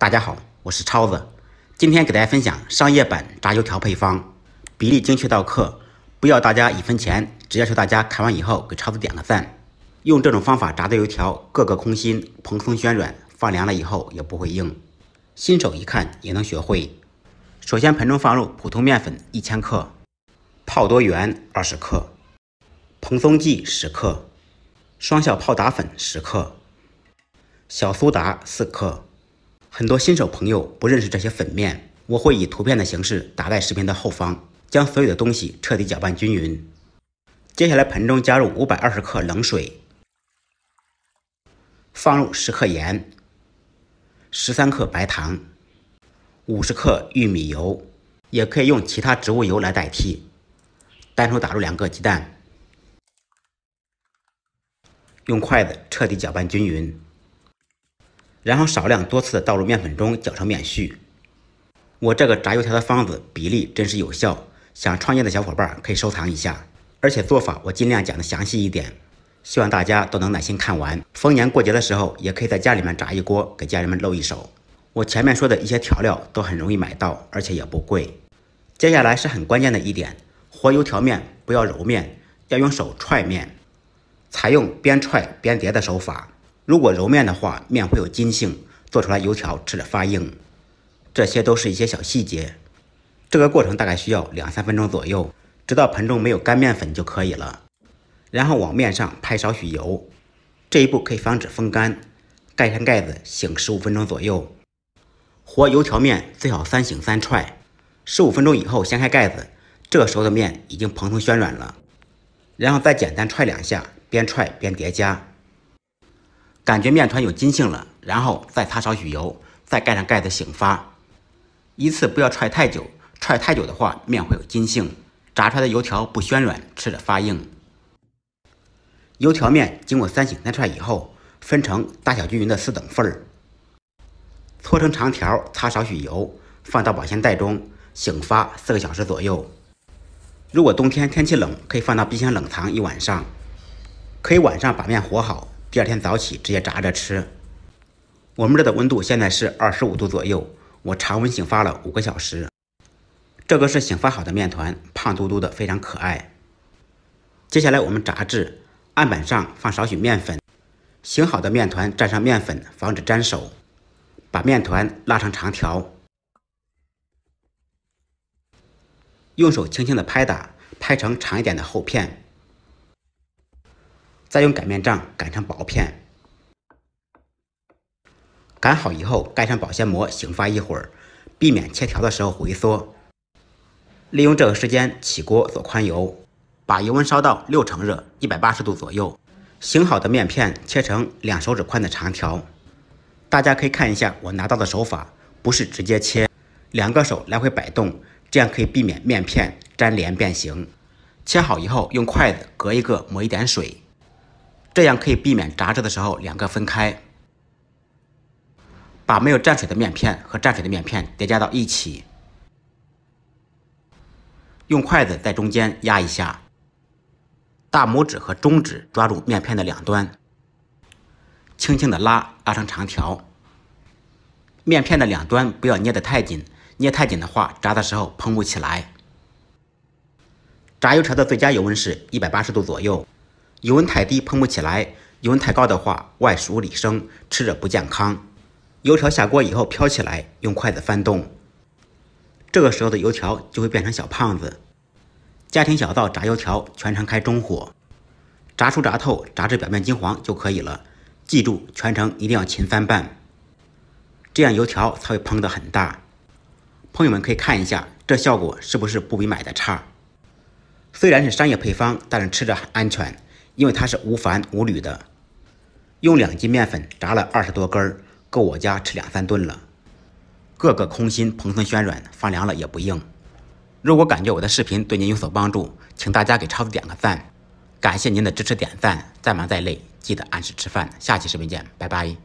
大家好，我是超子，今天给大家分享商业版炸油条配方，比例精确到克，不要大家一分钱，只要求大家看完以后给超子点个赞。用这种方法炸的油条个个空心、蓬松、暄软，放凉了以后也不会硬，新手一看也能学会。首先，盆中放入普通面粉一千克，泡多元二十克，蓬松剂十克，双效泡打粉十克，小苏打四克。很多新手朋友不认识这些粉面，我会以图片的形式打在视频的后方，将所有的东西彻底搅拌均匀。接下来，盆中加入五百二十克冷水，放入十克盐、十三克白糖、五十克玉米油（也可以用其他植物油来代替），单手打入两个鸡蛋，用筷子彻底搅拌均匀。然后少量多次的倒入面粉中，搅成面絮。我这个炸油条的方子比例真是有效，想创业的小伙伴可以收藏一下。而且做法我尽量讲的详细一点，希望大家都能耐心看完。逢年过节的时候，也可以在家里面炸一锅，给家人们露一手。我前面说的一些调料都很容易买到，而且也不贵。接下来是很关键的一点，和油条面不要揉面，要用手踹面，采用边踹边叠的手法。如果揉面的话，面会有筋性，做出来油条吃着发硬。这些都是一些小细节。这个过程大概需要两三分钟左右，直到盆中没有干面粉就可以了。然后往面上拍少许油，这一步可以防止风干。盖上盖子醒十五分钟左右。和油条面最好三醒三踹。十五分钟以后掀开盖子，这时候的面已经蓬松暄软了。然后再简单踹两下，边踹边叠加。感觉面团有筋性了，然后再擦少许油，再盖上盖子醒发。一次不要踹太久，踹太久的话面会有筋性，炸出来的油条不暄软，吃着发硬。油条面经过三醒三踹以后，分成大小均匀的四等份儿，搓成长条，擦少许油，放到保鲜袋中醒发四个小时左右。如果冬天天气冷，可以放到冰箱冷藏一晚上，可以晚上把面和好。第二天早起直接炸着吃。我们这的温度现在是二十五度左右，我常温醒发了五个小时。这个是醒发好的面团，胖嘟嘟的，非常可爱。接下来我们炸制，案板上放少许面粉，醒好的面团蘸上面粉，防止粘手。把面团拉成长条，用手轻轻的拍打，拍成长一点的厚片。再用擀面杖擀成薄片，擀好以后盖上保鲜膜醒发一会儿，避免切条的时候回缩。利用这个时间起锅做宽油，把油温烧到六成热，一百八十度左右。醒好的面片切成两手指宽的长条，大家可以看一下我拿到的手法，不是直接切，两个手来回摆动，这样可以避免面片粘连变形。切好以后用筷子隔一个抹一点水。这样可以避免炸制的时候两个分开。把没有蘸水的面片和蘸水的面片叠加到一起，用筷子在中间压一下。大拇指和中指抓住面片的两端，轻轻的拉拉成长条。面片的两端不要捏得太紧，捏太紧的话炸的时候蓬不起来。炸油条的最佳油温是一百八十度左右。油温太低，喷不起来；油温太高的话，外熟里生，吃着不健康。油条下锅以后飘起来，用筷子翻动，这个时候的油条就会变成小胖子。家庭小灶炸油条，全程开中火，炸熟炸透，炸至表面金黄就可以了。记住，全程一定要勤翻拌，这样油条才会膨得很大。朋友们可以看一下，这效果是不是不比买的差？虽然是商业配方，但是吃着很安全。因为它是无矾无铝的，用两斤面粉炸了二十多根儿，够我家吃两三顿了。个个空心蓬松暄软，放凉了也不硬。如果感觉我的视频对您有所帮助，请大家给超子点个赞，感谢您的支持。点赞，再忙再累，记得按时吃饭。下期视频见，拜拜。